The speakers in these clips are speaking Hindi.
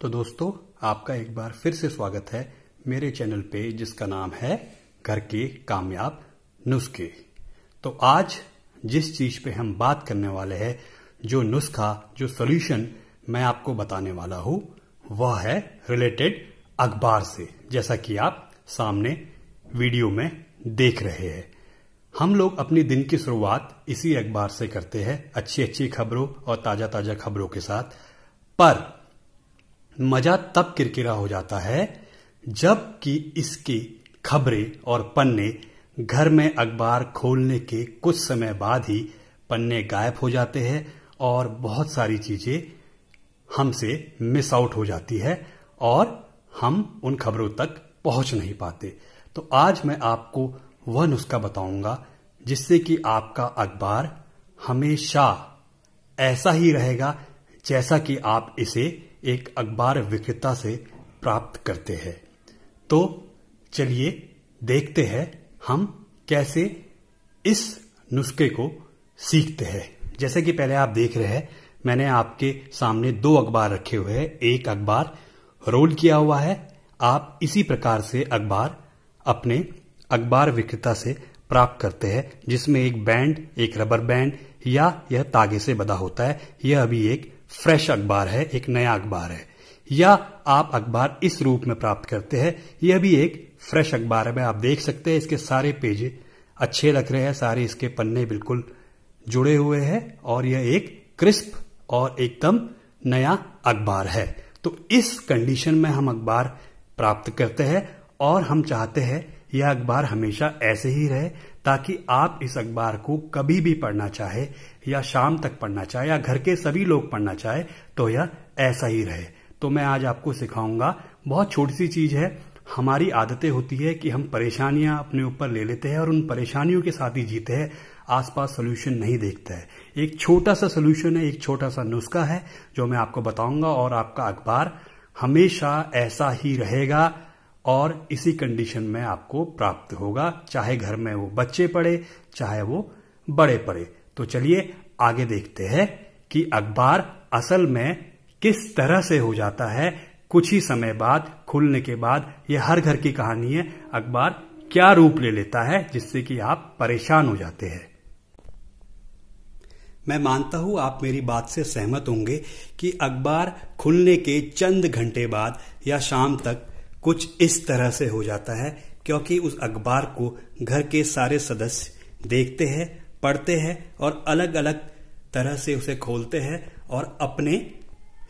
तो दोस्तों आपका एक बार फिर से स्वागत है मेरे चैनल पे जिसका नाम है घर के कामयाब नुस्खे तो आज जिस चीज पे हम बात करने वाले हैं जो नुस्खा जो सोल्यूशन मैं आपको बताने वाला हूं वह है रिलेटेड अखबार से जैसा कि आप सामने वीडियो में देख रहे हैं हम लोग अपनी दिन की शुरुआत इसी अखबार से करते हैं अच्छी अच्छी खबरों और ताजा ताजा खबरों के साथ पर मजा तब किरकिरा हो जाता है जब कि इसकी खबरें और पन्ने घर में अखबार खोलने के कुछ समय बाद ही पन्ने गायब हो जाते हैं और बहुत सारी चीजें हमसे मिस आउट हो जाती है और हम उन खबरों तक पहुंच नहीं पाते तो आज मैं आपको वह नुस्खा बताऊंगा जिससे कि आपका अखबार हमेशा ऐसा ही रहेगा जैसा कि आप इसे एक अखबार विक्रेता से प्राप्त करते हैं तो चलिए देखते हैं हम कैसे इस नुस्खे को सीखते हैं जैसे कि पहले आप देख रहे हैं मैंने आपके सामने दो अखबार रखे हुए हैं एक अखबार रोल किया हुआ है आप इसी प्रकार से अखबार अपने अखबार विक्रेता से प्राप्त करते हैं जिसमें एक बैंड एक रबर बैंड या यह तागे से बदा होता है यह अभी एक फ्रेश अखबार है एक नया अखबार है या आप अखबार इस रूप में प्राप्त करते हैं यह भी एक फ्रेश अखबार है आप देख सकते हैं इसके सारे पेज अच्छे लग रहे हैं सारे इसके पन्ने बिल्कुल जुड़े हुए हैं और यह एक क्रिस्प और एकदम नया अखबार है तो इस कंडीशन में हम अखबार प्राप्त करते हैं और हम चाहते हैं यह अखबार हमेशा ऐसे ही रहे ताकि आप इस अखबार को कभी भी पढ़ना चाहे या शाम तक पढ़ना चाहे या घर के सभी लोग पढ़ना चाहे तो यह ऐसा ही रहे तो मैं आज आपको सिखाऊंगा बहुत छोटी सी चीज है हमारी आदतें होती है कि हम परेशानियां अपने ऊपर ले लेते हैं और उन परेशानियों के साथ ही जीते हैं आसपास सोल्यूशन नहीं देखते है एक छोटा सा सोल्यूशन है एक छोटा सा नुस्खा है जो मैं आपको बताऊंगा और आपका अखबार हमेशा ऐसा ही रहेगा और इसी कंडीशन में आपको प्राप्त होगा चाहे घर में वो बच्चे पढ़े चाहे वो बड़े पढ़े तो चलिए आगे देखते हैं कि अखबार असल में किस तरह से हो जाता है कुछ ही समय बाद खुलने के बाद यह हर घर की कहानी है अखबार क्या रूप ले लेता है जिससे कि आप परेशान हो जाते हैं मैं मानता हूं आप मेरी बात से सहमत होंगे कि अखबार खुलने के चंद घंटे बाद या शाम तक कुछ इस तरह से हो जाता है क्योंकि उस अखबार को घर के सारे सदस्य देखते हैं पढ़ते हैं और अलग अलग तरह से उसे खोलते हैं और अपने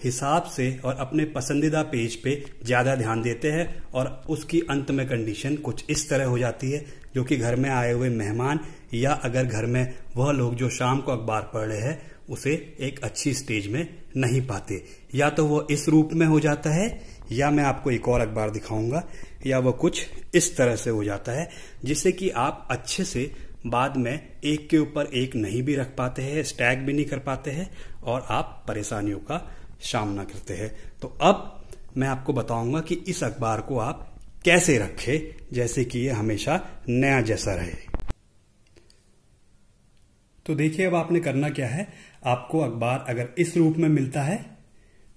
हिसाब से और अपने पसंदीदा पेज पे ज़्यादा ध्यान देते हैं और उसकी अंत में कंडीशन कुछ इस तरह हो जाती है जो कि घर में आए हुए मेहमान या अगर घर में वह लोग जो शाम को अखबार पढ़ रहे हैं उसे एक अच्छी स्टेज में नहीं पाते या तो वह इस रूप में हो जाता है या मैं आपको एक और अखबार दिखाऊंगा या वह कुछ इस तरह से हो जाता है जिससे कि आप अच्छे से बाद में एक के ऊपर एक नहीं भी रख पाते हैं स्टैग भी नहीं कर पाते हैं और आप परेशानियों का सामना करते हैं तो अब मैं आपको बताऊंगा कि इस अखबार को आप कैसे रखें जैसे कि ये हमेशा नया जैसा रहे तो देखिए अब आपने करना क्या है आपको अखबार अगर इस रूप में मिलता है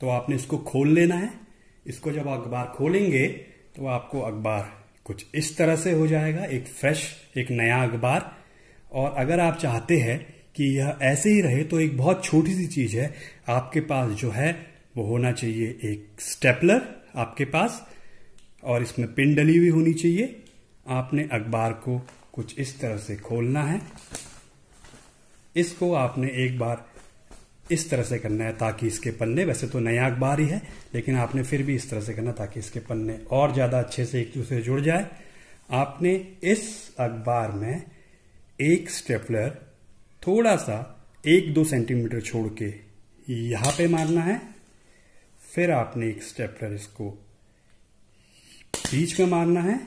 तो आपने इसको खोल लेना है इसको जब अखबार खोलेंगे तो आपको अखबार कुछ इस तरह से हो जाएगा एक फ्रेश एक नया अखबार और अगर आप चाहते हैं कि यह ऐसे ही रहे तो एक बहुत छोटी सी चीज है आपके पास जो है वो होना चाहिए एक स्टेपलर आपके पास और इसमें पिन डली हुई होनी चाहिए आपने अखबार को कुछ इस तरह से खोलना है इसको आपने एक बार इस तरह से करना है ताकि इसके पन्ने वैसे तो नया अखबार ही है लेकिन आपने फिर भी इस तरह से करना ताकि इसके पन्ने और ज़्यादा अच्छे से एक दूसरे जुड़ जाए आपने इस अखबार में एक स्टेपलर थोड़ा सा एक दो सेंटीमीटर छोड़ के यहां पे मारना है फिर आपने एक स्टेपलर इसको बीच में मारना है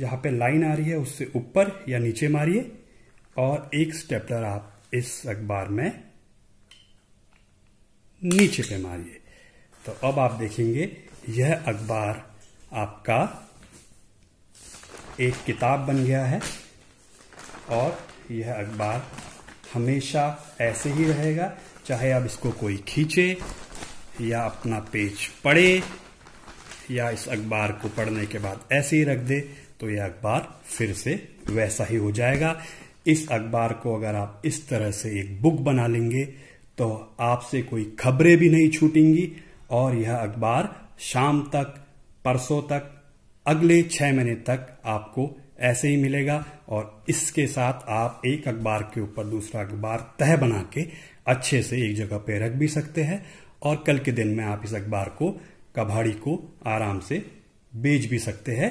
जहां पे लाइन आ रही है उससे ऊपर या नीचे मारिए और एक स्टेपलर आप इस अखबार में नीचे पे मारिए तो अब आप देखेंगे यह अखबार आपका एक किताब बन गया है और यह अखबार हमेशा ऐसे ही रहेगा चाहे आप इसको कोई खींचे या अपना पेज पढ़े या इस अखबार को पढ़ने के बाद ऐसे ही रख दे तो यह अखबार फिर से वैसा ही हो जाएगा इस अखबार को अगर आप इस तरह से एक बुक बना लेंगे तो आपसे कोई खबरें भी नहीं छूटेंगी और यह अखबार शाम तक परसों तक अगले छह महीने तक आपको ऐसे ही मिलेगा और इसके साथ आप एक अखबार के ऊपर दूसरा अखबार तह बना के अच्छे से एक जगह पे रख भी सकते हैं और कल के दिन में आप इस अखबार को कबाड़ी को आराम से बेच भी सकते हैं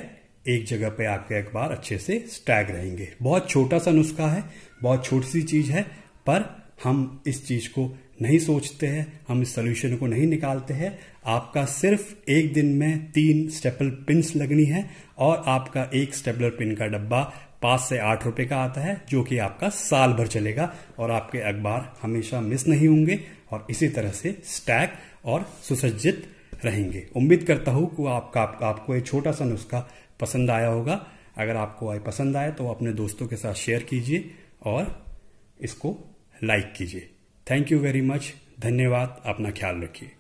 एक जगह पे आपके अखबार अच्छे से स्टैग रहेंगे बहुत छोटा सा नुस्खा है बहुत छोटी सी चीज है पर हम इस चीज को नहीं सोचते हैं हम इस सोल्यूशन को नहीं निकालते हैं आपका सिर्फ एक दिन में तीन स्टेपल पिन लगनी है और आपका एक स्टेपलर पिन का डब्बा पांच से आठ रुपए का आता है जो कि आपका साल भर चलेगा और आपके अखबार हमेशा मिस नहीं होंगे और इसी तरह से स्टैक और सुसज्जित रहेंगे उम्मीद करता हूं कि आपका आप, आपको एक छोटा सा नुस्खा पसंद आया होगा अगर आपको आए पसंद आए तो अपने दोस्तों के साथ शेयर कीजिए और इसको लाइक कीजिए थैंक यू वेरी मच धन्यवाद अपना ख्याल रखिए